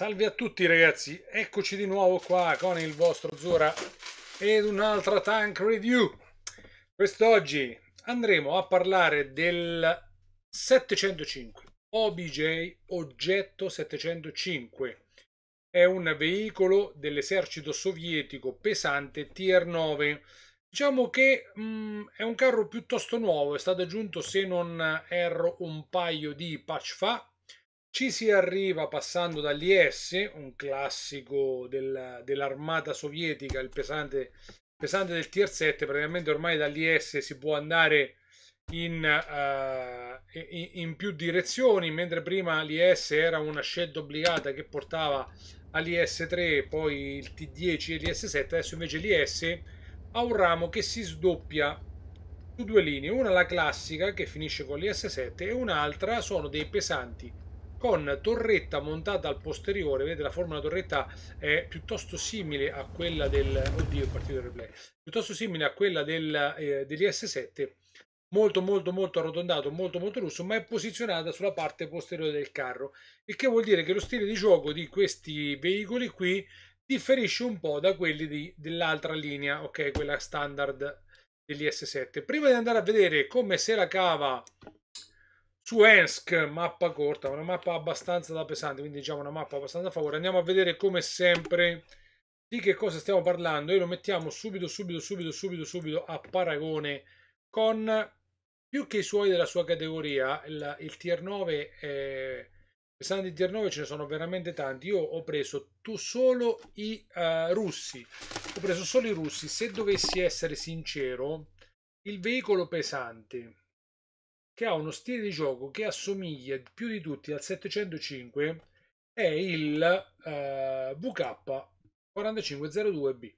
Salve a tutti ragazzi, eccoci di nuovo qua con il vostro Zora ed un'altra tank review. Quest'oggi andremo a parlare del 705 OBJ Oggetto 705. È un veicolo dell'esercito sovietico pesante Tier 9. Diciamo che mh, mm, è un carro piuttosto nuovo, è stato aggiunto se non erro un paio di patch fa ci si arriva passando dagli S, un classico del, dell'armata sovietica, il pesante, pesante, del tier 7, praticamente ormai dagli S si può andare in, uh, eh, in, in più direzioni, mentre prima gli S era una scelta obbligata che portava agli s 3 poi il T10 e gli s 7 adesso invece gli S ha un ramo che si sdoppia su due linee, una la classica che finisce con gli s 7 e un'altra sono dei pesanti con torretta montata al posteriore, vedete la forma della torretta è piuttosto simile a quella del, oddio è partito il replay, piuttosto simile a quella del, eh, degli S7, molto molto molto arrotondato, molto molto russo, ma è posizionata sulla parte posteriore del carro, il che vuol dire che lo stile di gioco di questi veicoli qui differisce un po' da quelli dell'altra linea, ok, quella standard degli S7. Prima di andare a vedere come se la cava su Ensk, mappa corta, una mappa abbastanza da pesante, quindi diciamo una mappa abbastanza a favore. Andiamo a vedere come sempre di che cosa stiamo parlando e lo mettiamo subito, subito, subito, subito, subito a paragone con più che i suoi della sua categoria, il, il tier 9, eh, pesanti di tier 9 ce ne sono veramente tanti, io ho preso tu solo i uh, russi, ho preso solo i russi, se dovessi essere sincero, il veicolo pesante che ha uno stile di gioco che assomiglia più di tutti al 705 è il eh, VK4502B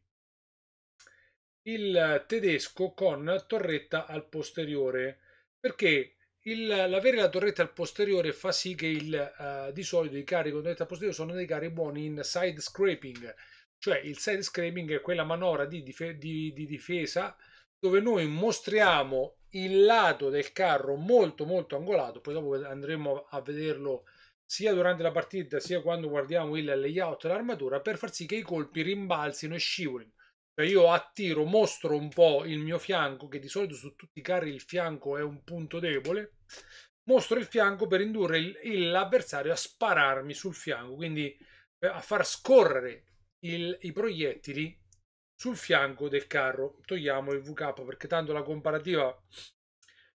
il tedesco con torretta al posteriore perché l'avere la torretta al posteriore fa sì che il, uh, di solito i carri con torretta al posteriore sono dei carri buoni in side scraping cioè il side scraping è quella manovra di, dif di, di difesa dove noi mostriamo il lato del carro molto molto angolato, poi dopo andremo a vederlo sia durante la partita sia quando guardiamo il layout dell'armatura per far sì che i colpi rimbalzino e scivolino. Cioè io attiro, mostro un po' il mio fianco, che di solito su tutti i carri il fianco è un punto debole, mostro il fianco per indurre l'avversario a spararmi sul fianco, quindi eh, a far scorrere il, i proiettili sul fianco del carro togliamo il VK perché tanto la comparativa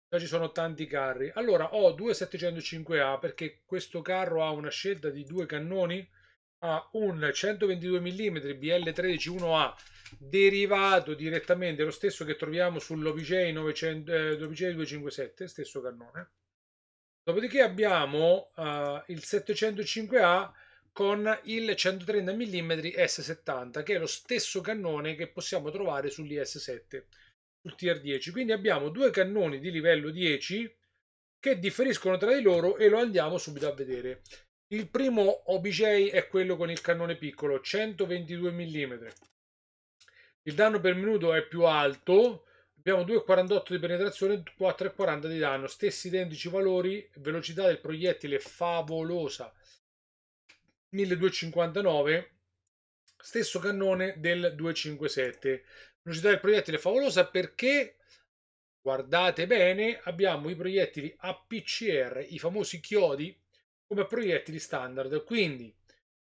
già ci sono tanti carri allora ho due 705A perché questo carro ha una scelta di due cannoni ha un 122 mm bl 13 1 a derivato direttamente lo stesso che troviamo sull'OBJ eh, 257 stesso cannone dopodiché abbiamo eh, il 705A con il 130 mm S70 che è lo stesso cannone che possiamo trovare sull'IS7 sul TR10 quindi abbiamo due cannoni di livello 10 che differiscono tra di loro e lo andiamo subito a vedere il primo OBJ è quello con il cannone piccolo 122 mm il danno per minuto è più alto abbiamo 2,48 di penetrazione e 4,40 di danno stessi identici valori velocità del proiettile favolosa 1259, stesso cannone del 257. Velocità del proiettile favolosa perché, guardate bene, abbiamo i proiettili APCR, i famosi chiodi, come proiettili standard. Quindi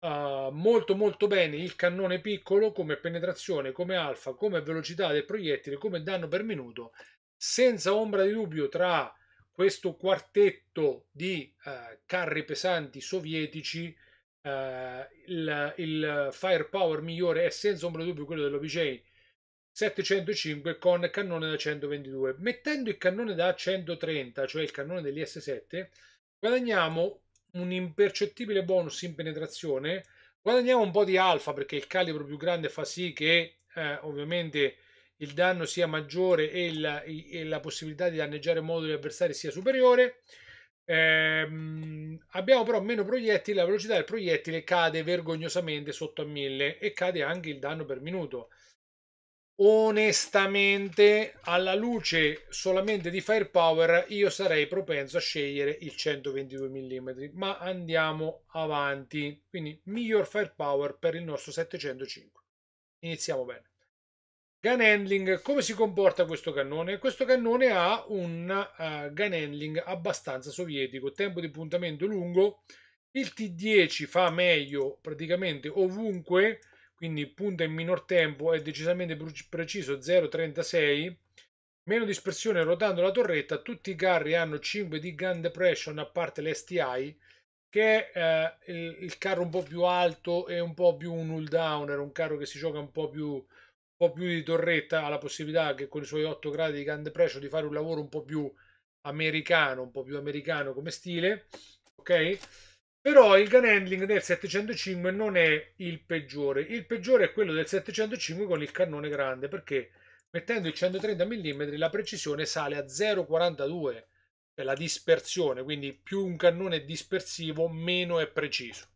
uh, molto molto bene il cannone piccolo come penetrazione, come alfa, come velocità del proiettile, come danno per minuto, senza ombra di dubbio tra questo quartetto di uh, carri pesanti sovietici Ehm, il, il firepower migliore è senza ombra di dubbio quello dell'OBJ 705 con cannone da 122. Mettendo il cannone da 130, cioè il cannone degli s 7 guadagniamo un impercettibile bonus in penetrazione, guadagniamo un po' di alfa perché il calibro più grande fa sì che eh, ovviamente il danno sia maggiore e la, e la possibilità di danneggiare moduli avversari sia superiore. Eh, abbiamo però meno proiettili, la velocità del proiettile cade vergognosamente sotto a 1000 e cade anche il danno per minuto. Onestamente, alla luce solamente di firepower, io sarei propenso a scegliere il 122 mm, ma andiamo avanti. Quindi, miglior firepower per il nostro 705. Iniziamo bene. Gun handling, come si comporta questo cannone? Questo cannone ha un uh, gun handling abbastanza sovietico, tempo di puntamento lungo, il T10 fa meglio praticamente ovunque, quindi punta in minor tempo, è decisamente preciso 0,36, meno dispersione rotando la torretta, tutti i carri hanno 5 di gun depression a parte l'STI, che è eh, il, il, carro un po' più alto e un po' più un null downer, un carro che si gioca un po' più po' più di torretta, ha la possibilità che con i suoi 8 gradi di grande pregio di fare un lavoro un po' più americano, un po' più americano come stile, ok? Però il gun handling del 705 non è il peggiore, il peggiore è quello del 705 con il cannone grande perché mettendo il 130 mm la precisione sale a 0,42, cioè la dispersione, quindi più un cannone è dispersivo meno è preciso.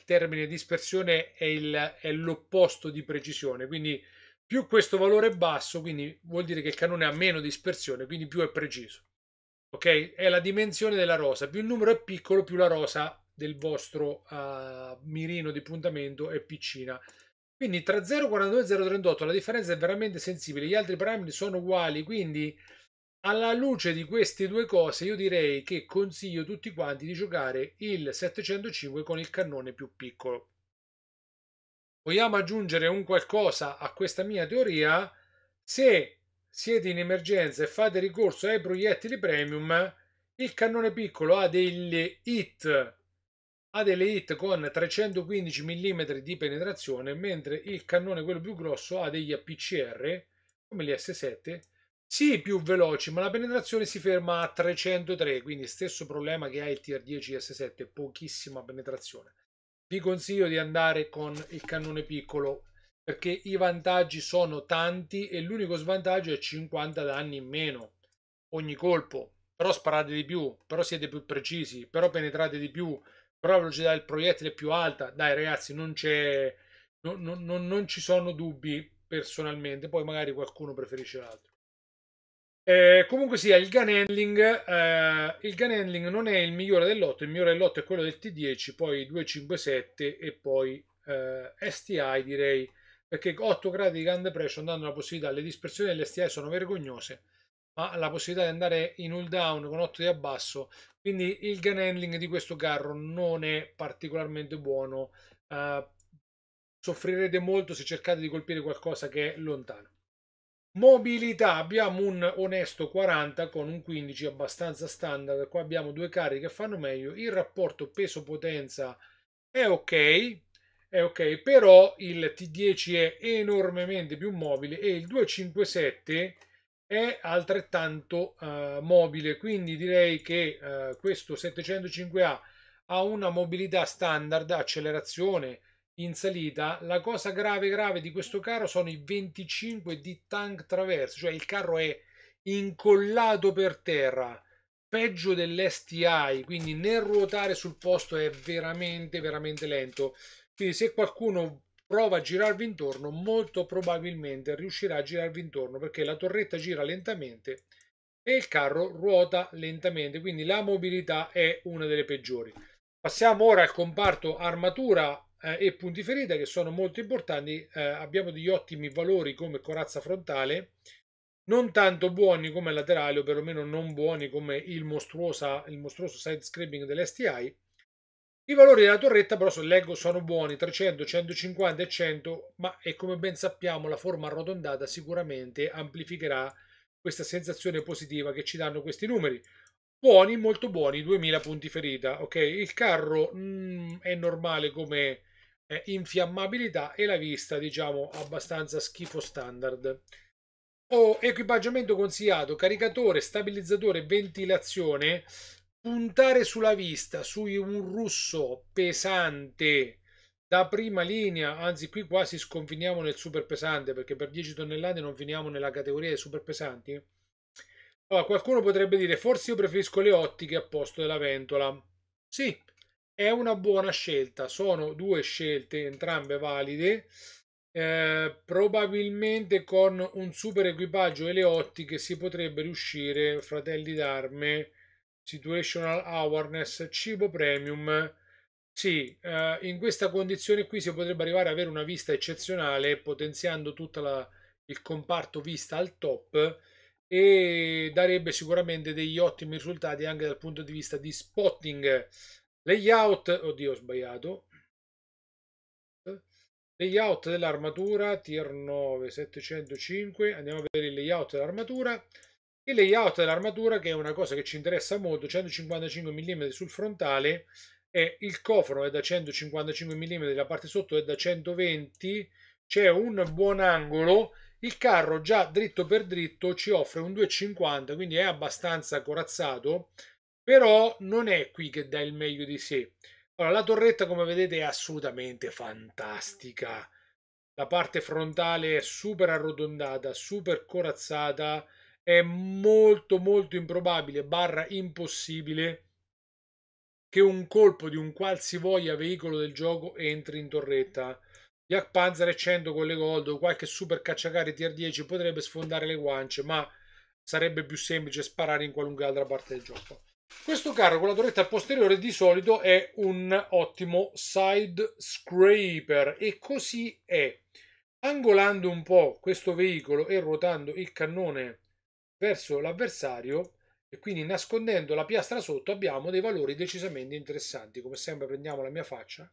Il termine dispersione è, è l'opposto di precisione, quindi più questo valore è basso, quindi vuol dire che il cannone ha meno dispersione, quindi più è preciso. Ok? È la dimensione della rosa. Più il numero è piccolo, più la rosa del vostro uh, mirino di puntamento è piccina. Quindi tra 0,42 e 0,38 la differenza è veramente sensibile, gli altri parametri sono uguali, quindi alla luce di queste due cose io direi che consiglio tutti quanti di giocare il 705 con il cannone più piccolo vogliamo aggiungere un qualcosa a questa mia teoria, se siete in emergenza e fate ricorso ai proiettili premium, il cannone piccolo ha delle hit, ha delle hit con 315 mm di penetrazione, mentre il cannone, quello più grosso, ha degli APCR, come gli S7, sì più veloci, ma la penetrazione si ferma a 303, quindi stesso problema che ha il TR10 S7, pochissima penetrazione vi consiglio di andare con il cannone piccolo perché i vantaggi sono tanti e l'unico svantaggio è 50 danni in meno ogni colpo però sparate di più però siete più precisi però penetrate di più però la velocità del proiettile è più alta dai ragazzi non c'è non, non, non ci sono dubbi personalmente poi magari qualcuno preferisce l'altro eh, comunque sia, il gun, handling, eh, il gun handling non è il migliore del lotto, il migliore del lotto è quello del T10, poi 257 e poi eh, STI direi, perché 8 gradi di gun depression danno la possibilità, le dispersioni delle STI sono vergognose, ma la possibilità di andare in hold down con 8 di abbasso, quindi il gun handling di questo carro non è particolarmente buono, eh, soffrirete molto se cercate di colpire qualcosa che è lontano. Mobilità abbiamo un onesto 40 con un 15 abbastanza standard, qua abbiamo due carri che fanno meglio, il rapporto peso-potenza è ok, è ok, però il T10 è enormemente più mobile e il 257 è altrettanto uh, mobile, quindi direi che uh, questo 705A ha una mobilità standard, accelerazione, in salita. La cosa grave grave di questo carro sono i 25 di tank traverso, cioè il carro è incollato per terra, peggio dell'STI, quindi nel ruotare sul posto è veramente veramente lento. Quindi se qualcuno prova a girarvi intorno, molto probabilmente riuscirà a girarvi intorno perché la torretta gira lentamente e il carro ruota lentamente, quindi la mobilità è una delle peggiori. Passiamo ora al comparto armatura eh, e punti ferita che sono molto importanti. Eh, abbiamo degli ottimi valori come corazza frontale, non tanto buoni come laterale o perlomeno non buoni come il, il mostruoso side scraping dell'STI. I valori della torretta però se leggo sono buoni 300, 150 e 100 ma e come ben sappiamo la forma arrotondata sicuramente amplificherà questa sensazione positiva che ci danno questi numeri. Buoni, molto buoni, 2000 punti ferita, ok? Il carro mm, è normale come eh, infiammabilità e la vista diciamo abbastanza schifo standard o equipaggiamento consigliato caricatore stabilizzatore ventilazione puntare sulla vista su un russo pesante da prima linea anzi qui quasi sconfiniamo nel super pesante perché per 10 tonnellate non finiamo nella categoria dei super pesanti allora, qualcuno potrebbe dire forse io preferisco le ottiche a posto della ventola sì è una buona scelta. Sono due scelte, entrambe valide. Eh, probabilmente con un super equipaggio Eleotti che si potrebbe riuscire, fratelli d'arme, situational awareness, cibo premium. Sì, eh, in questa condizione qui si potrebbe arrivare ad avere una vista eccezionale, potenziando tutto il comparto vista al top e darebbe sicuramente degli ottimi risultati anche dal punto di vista di spotting Layout, oddio ho sbagliato, layout dell'armatura tier 9 705 andiamo a vedere il layout dell'armatura il layout dell'armatura che è una cosa che ci interessa molto 155 mm sul frontale e il cofano è da 155 mm la parte sotto è da 120 c'è un buon angolo il carro già dritto per dritto ci offre un 250 quindi è abbastanza corazzato però non è qui che dà il meglio di sé. Allora, la torretta, come vedete, è assolutamente fantastica. La parte frontale è super arrotondata, super corazzata, è molto molto improbabile, barra impossibile, che un colpo di un qualsivoglia veicolo del gioco entri in torretta. Jack Panzer e 100 con le gold o qualche super cacciacare tier 10 potrebbe sfondare le guance, ma sarebbe più semplice sparare in qualunque altra parte del gioco. Questo carro con la torretta posteriore di solito è un ottimo side scraper e così è. Angolando un po' questo veicolo e ruotando il cannone verso l'avversario e quindi nascondendo la piastra sotto abbiamo dei valori decisamente interessanti. Come sempre prendiamo la mia faccia,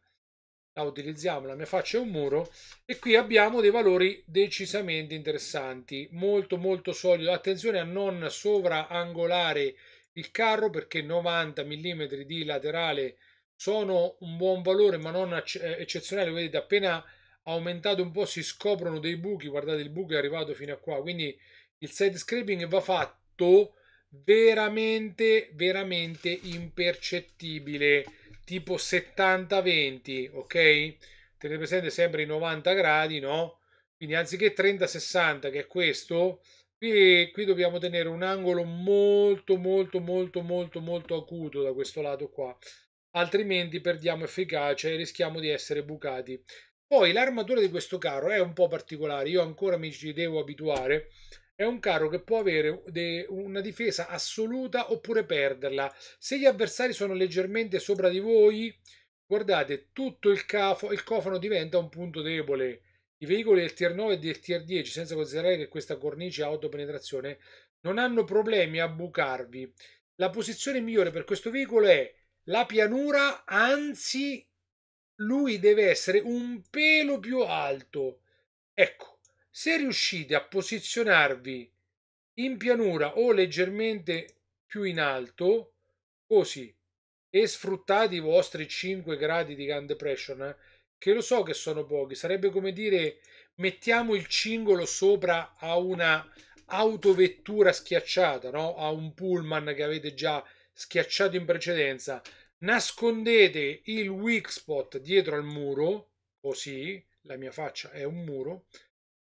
la utilizziamo, la mia faccia è un muro e qui abbiamo dei valori decisamente interessanti, molto molto solido. Attenzione a non sovraangolare angolare il carro perché 90 mm di laterale sono un buon valore ma non eh, eccezionale vedete appena aumentato un po' si scoprono dei buchi guardate il buco è arrivato fino a qua quindi il side scraping va fatto veramente veramente impercettibile tipo 70 20 ok tenete presente sempre i 90 gradi no quindi anziché 30 60 che è questo Qui, qui dobbiamo tenere un angolo molto molto molto molto molto acuto da questo lato qua, altrimenti perdiamo efficacia e rischiamo di essere bucati. Poi l'armatura di questo carro è un po' particolare, io ancora mi ci devo abituare. È un carro che può avere una difesa assoluta oppure perderla. Se gli avversari sono leggermente sopra di voi, guardate, tutto il, cafo, il cofano diventa un punto debole. I veicoli del tier 9 e del tier 10, senza considerare che questa cornice ha autopenetrazione, non hanno problemi a bucarvi. La posizione migliore per questo veicolo è la pianura, anzi lui deve essere un pelo più alto. Ecco, se riuscite a posizionarvi in pianura o leggermente più in alto, così, e sfruttate i vostri 5 gradi di gun depression, eh, che lo so che sono pochi, sarebbe come dire mettiamo il cingolo sopra a una autovettura schiacciata, no? a un pullman che avete già schiacciato in precedenza, nascondete il weak spot dietro al muro, così la mia faccia è un muro,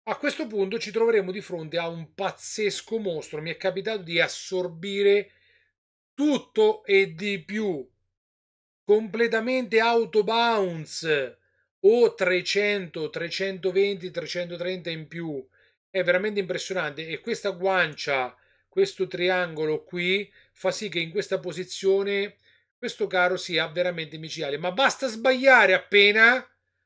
a questo punto ci troveremo di fronte a un pazzesco mostro, mi è capitato di assorbire tutto e di più, completamente autobounce o 300, 320, 330 in più. È veramente impressionante e questa guancia, questo triangolo qui, fa sì che in questa posizione questo caro sia veramente micidiale. Ma basta sbagliare appena,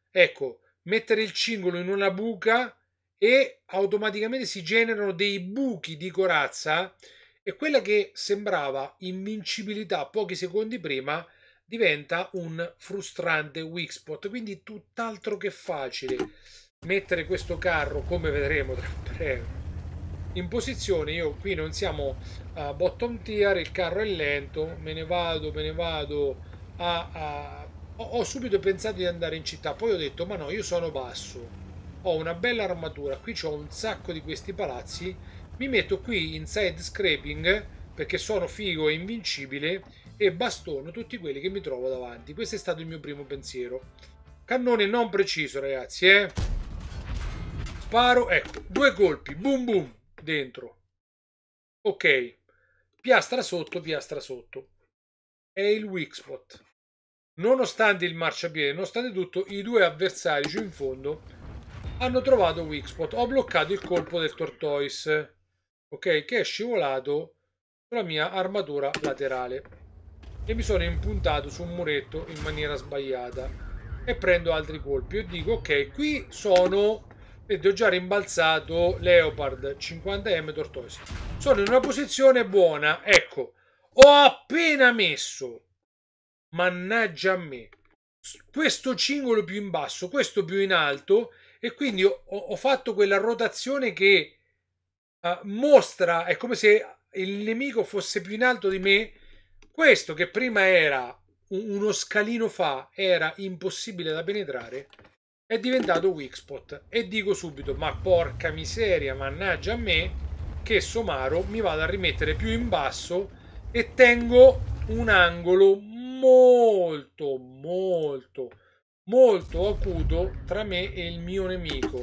ecco, mettere il cingolo in una buca e automaticamente si generano dei buchi di corazza e quella che sembrava invincibilità pochi secondi prima diventa un frustrante weak spot, quindi tutt'altro che facile mettere questo carro, come vedremo tra breve, in posizione. Io qui non siamo a bottom tier, il carro è lento, me ne vado, me ne vado a, a... Ho, ho subito pensato di andare in città, poi ho detto ma no, io sono basso, ho una bella armatura, qui ho un sacco di questi palazzi, mi metto qui in side scraping perché sono figo e invincibile e bastono tutti quelli che mi trovo davanti. Questo è stato il mio primo pensiero. Cannone non preciso, ragazzi, eh. Sparo, ecco, due colpi, boom boom, dentro. Ok, piastra sotto, piastra sotto. È il weak spot. Nonostante il marciapiede, nonostante tutto, i due avversari giù in fondo hanno trovato weak spot. Ho bloccato il colpo del tortoise, ok, che è scivolato la mia armatura laterale e mi sono impuntato su un muretto in maniera sbagliata e prendo altri colpi e dico ok qui sono vedete ho già rimbalzato Leopard 50M Tortoise sono in una posizione buona ecco ho appena messo mannaggia a me questo cingolo più in basso questo più in alto e quindi ho, ho fatto quella rotazione che uh, mostra è come se il nemico fosse più in alto di me, questo che prima era uno scalino fa, era impossibile da penetrare, è diventato weak spot. E dico subito, ma porca miseria, mannaggia a me, che Somaro mi vado a rimettere più in basso e tengo un angolo molto, molto, molto acuto tra me e il mio nemico.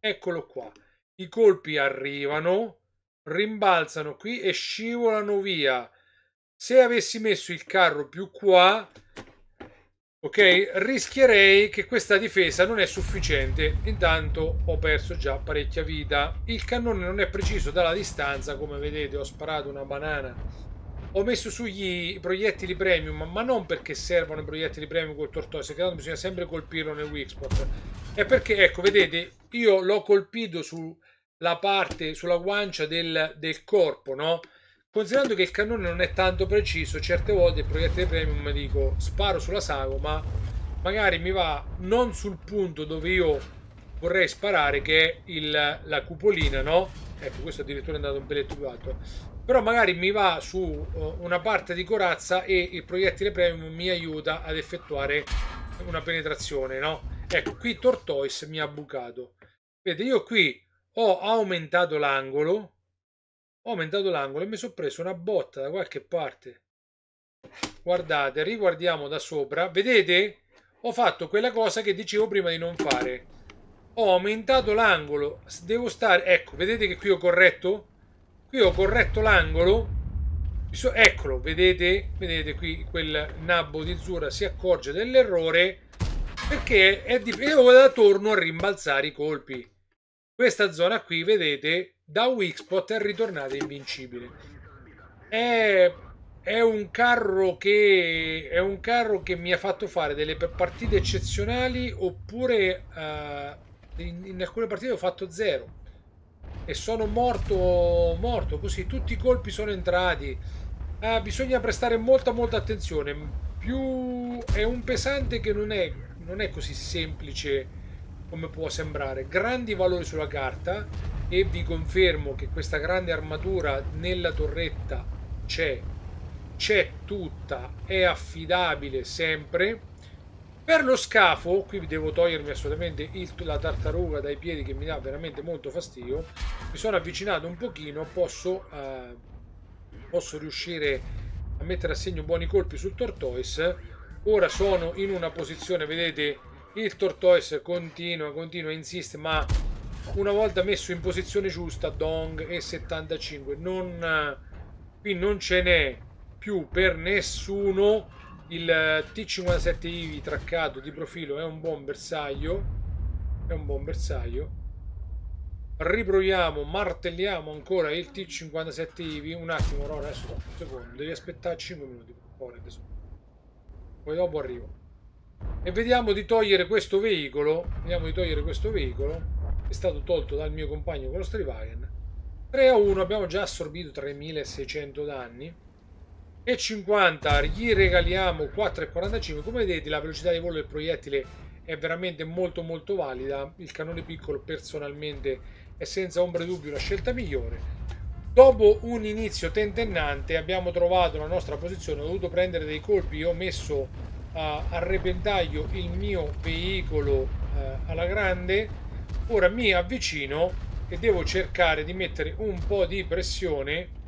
Eccolo qua. I colpi arrivano, rimbalzano qui e scivolano via. Se avessi messo il carro più qua, ok, rischierei che questa difesa non è sufficiente. Intanto ho perso già parecchia vita. Il cannone non è preciso dalla distanza, come vedete ho sparato una banana. Ho messo sugli proiettili premium, ma non perché servono i proiettili premium col tortoise, che bisogna sempre colpirlo nel Wixpot. È perché, ecco, vedete, io l'ho colpito su la parte sulla guancia del, del corpo, no? Considerando che il cannone non è tanto preciso, certe volte il proiettile premium dico sparo sulla sagoma, magari mi va non sul punto dove io vorrei sparare, che è il, la cupolina, no? Ecco, questo addirittura è andato un peletto più alto. Però magari mi va su uh, una parte di corazza e il proiettile premium mi aiuta ad effettuare una penetrazione, no? Ecco, qui Tortoise mi ha bucato. Vedete, io qui ho aumentato l'angolo, ho aumentato l'angolo e mi sono preso una botta da qualche parte. Guardate, riguardiamo da sopra, vedete? Ho fatto quella cosa che dicevo prima di non fare. Ho aumentato l'angolo, devo stare, ecco, vedete che qui ho corretto? Qui ho corretto l'angolo eccolo, vedete, vedete qui quel nabbo di Zura si accorge dell'errore perché è di... e ora torno a rimbalzare i colpi. Questa zona qui, vedete, da Wixpot è ritornata invincibile. È, è, un che, è, un carro che, mi ha fatto fare delle partite eccezionali oppure uh, in, in alcune partite ho fatto zero e sono morto morto così tutti i colpi sono entrati eh, bisogna prestare molta molta attenzione più è un pesante che non è, non è così semplice come può sembrare. Grandi valori sulla carta e vi confermo che questa grande armatura nella torretta c'è, c'è tutta, è affidabile sempre. Per lo scafo, qui devo togliermi assolutamente il, la tartaruga dai piedi che mi dà veramente molto fastidio, mi sono avvicinato un pochino, posso, eh, posso riuscire a mettere a segno buoni colpi sul Tortoise. Ora sono in una posizione, vedete, il Tortoise continua, continua, insiste, ma una volta messo in posizione giusta, Dong e 75, non, qui non ce n'è più per nessuno. Il T-57 Ivi traccato di profilo è un buon bersaglio, è un buon bersaglio. Riproviamo, martelliamo ancora il T-57 Ivi. Un attimo, Rora, adesso un secondo, devi aspettare 5 minuti, Poi dopo arrivo e vediamo di togliere questo veicolo vediamo di togliere questo veicolo è stato tolto dal mio compagno con lo Strivagen 3 a 1 abbiamo già assorbito 3600 danni e 50 gli regaliamo 4,45 come vedete la velocità di volo del proiettile è veramente molto molto valida il cannone piccolo personalmente è senza ombra di dubbio la scelta migliore dopo un inizio tentennante abbiamo trovato la nostra posizione ho dovuto prendere dei colpi ho messo a, repentaglio il mio veicolo eh, alla grande ora mi avvicino e devo cercare di mettere un po' di pressione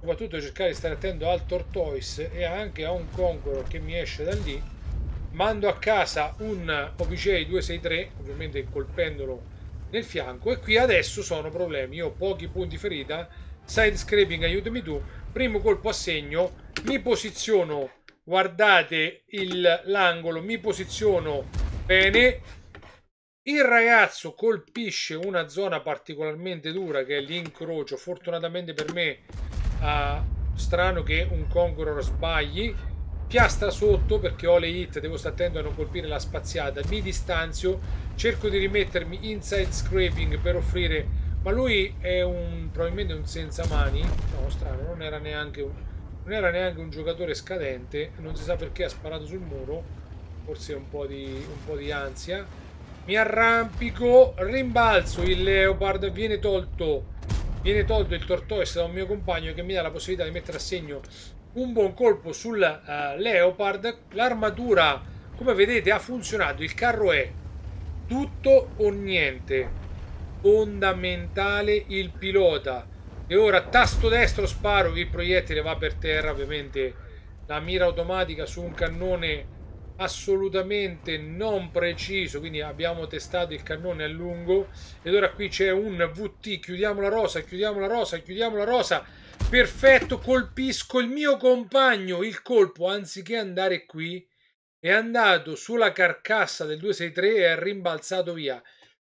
soprattutto cercare di stare attento al Tortoise e anche a un Conqueror che mi esce da lì mando a casa un OPJ 263 ovviamente colpendolo nel fianco e qui adesso sono problemi io ho pochi punti ferita side scraping aiutami tu primo colpo a segno mi posiziono guardate l'angolo, mi posiziono bene. Il ragazzo colpisce una zona particolarmente dura che è l'incrocio. Fortunatamente per me, ah, strano che un Conqueror sbagli. Piastra sotto perché ho le hit, devo stare attento a non colpire la spaziata. Mi distanzio, cerco di rimettermi inside scraping per offrire. Ma lui è un, probabilmente un senza mani. No, strano, non era neanche un non era neanche un giocatore scadente non si sa perché ha sparato sul muro forse un po' di, un po di ansia mi arrampico rimbalzo il leopard viene tolto viene tolto il tortoise da un mio compagno che mi dà la possibilità di mettere a segno un buon colpo sul uh, leopard l'armatura come vedete ha funzionato il carro è tutto o niente fondamentale il pilota e ora tasto destro sparo, il proiettile va per terra, ovviamente la mira automatica su un cannone assolutamente non preciso, quindi abbiamo testato il cannone a lungo ed ora qui c'è un VT, chiudiamo la rosa, chiudiamo la rosa, chiudiamo la rosa, perfetto, colpisco il mio compagno, il colpo anziché andare qui è andato sulla carcassa del 263 e è rimbalzato via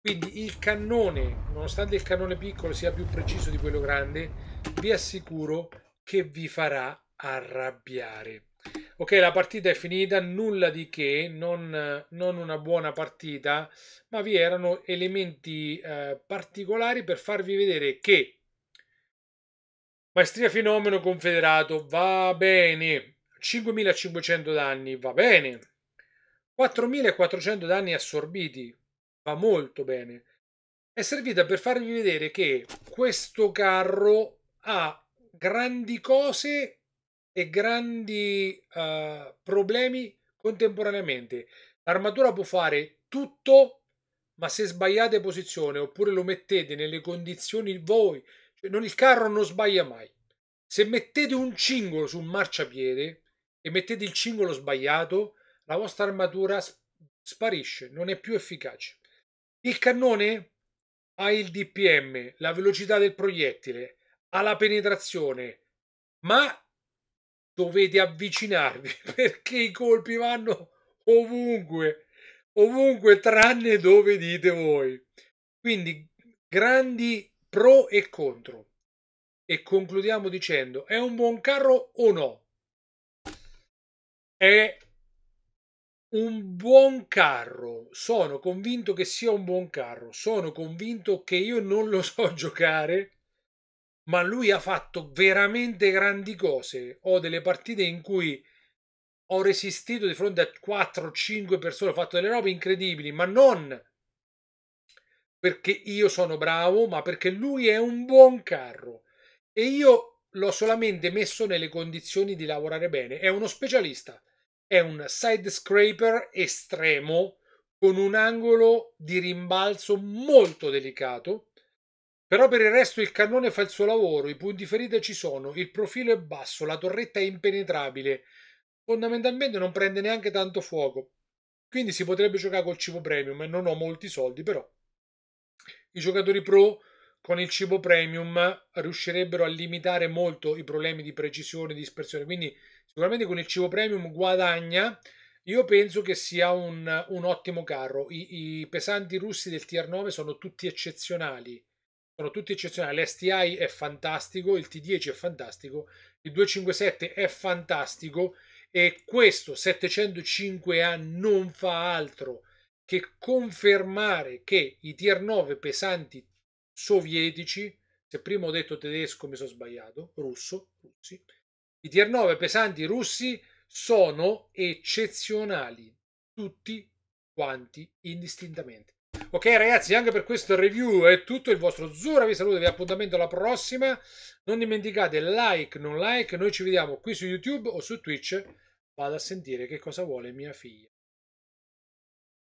quindi il cannone nonostante il cannone piccolo sia più preciso di quello grande vi assicuro che vi farà arrabbiare ok la partita è finita nulla di che non, non una buona partita ma vi erano elementi eh, particolari per farvi vedere che maestria fenomeno confederato va bene 5500 danni va bene 4400 danni assorbiti va molto bene. È servita per farvi vedere che questo carro ha grandi cose e grandi uh, problemi contemporaneamente. L'armatura può fare tutto, ma se sbagliate posizione oppure lo mettete nelle condizioni voi, cioè non, il carro non sbaglia mai. Se mettete un cingolo su un marciapiede e mettete il cingolo sbagliato, la vostra armatura sparisce, non è più efficace. Il cannone ha il DPM, la velocità del proiettile, ha la penetrazione, ma dovete avvicinarvi perché i colpi vanno ovunque, ovunque tranne dove dite voi. Quindi grandi pro e contro. E concludiamo dicendo, è un buon carro o no? È un buon carro. Sono convinto che sia un buon carro. Sono convinto che io non lo so giocare, ma lui ha fatto veramente grandi cose. Ho delle partite in cui ho resistito di fronte a 4-5 persone, ho fatto delle robe incredibili, ma non perché io sono bravo, ma perché lui è un buon carro. E io l'ho solamente messo nelle condizioni di lavorare bene. È uno specialista è un side scraper estremo con un angolo di rimbalzo molto delicato. Però per il resto il cannone fa il suo lavoro, i punti ferite ci sono, il profilo è basso, la torretta è impenetrabile, fondamentalmente non prende neanche tanto fuoco. Quindi si potrebbe giocare col cibo premium e non ho molti soldi, però i giocatori pro con il cibo premium riuscirebbero a limitare molto i problemi di precisione e dispersione. Quindi sicuramente con il cibo premium guadagna. Io penso che sia un, un ottimo carro. I, I, pesanti russi del Tier 9 sono tutti eccezionali. Sono tutti eccezionali. L'STI è fantastico, il T10 è fantastico, il 257 è fantastico e questo 705A non fa altro che confermare che i Tier 9 pesanti sovietici, se prima ho detto tedesco mi sono sbagliato, russo, russi, i tier 9 pesanti russi sono eccezionali, tutti quanti indistintamente. Ok ragazzi, anche per questo review è tutto, il vostro Zura vi saluta, vi appuntamento alla prossima, non dimenticate like, non like, noi ci vediamo qui su YouTube o su Twitch, vado a sentire che cosa vuole mia figlia.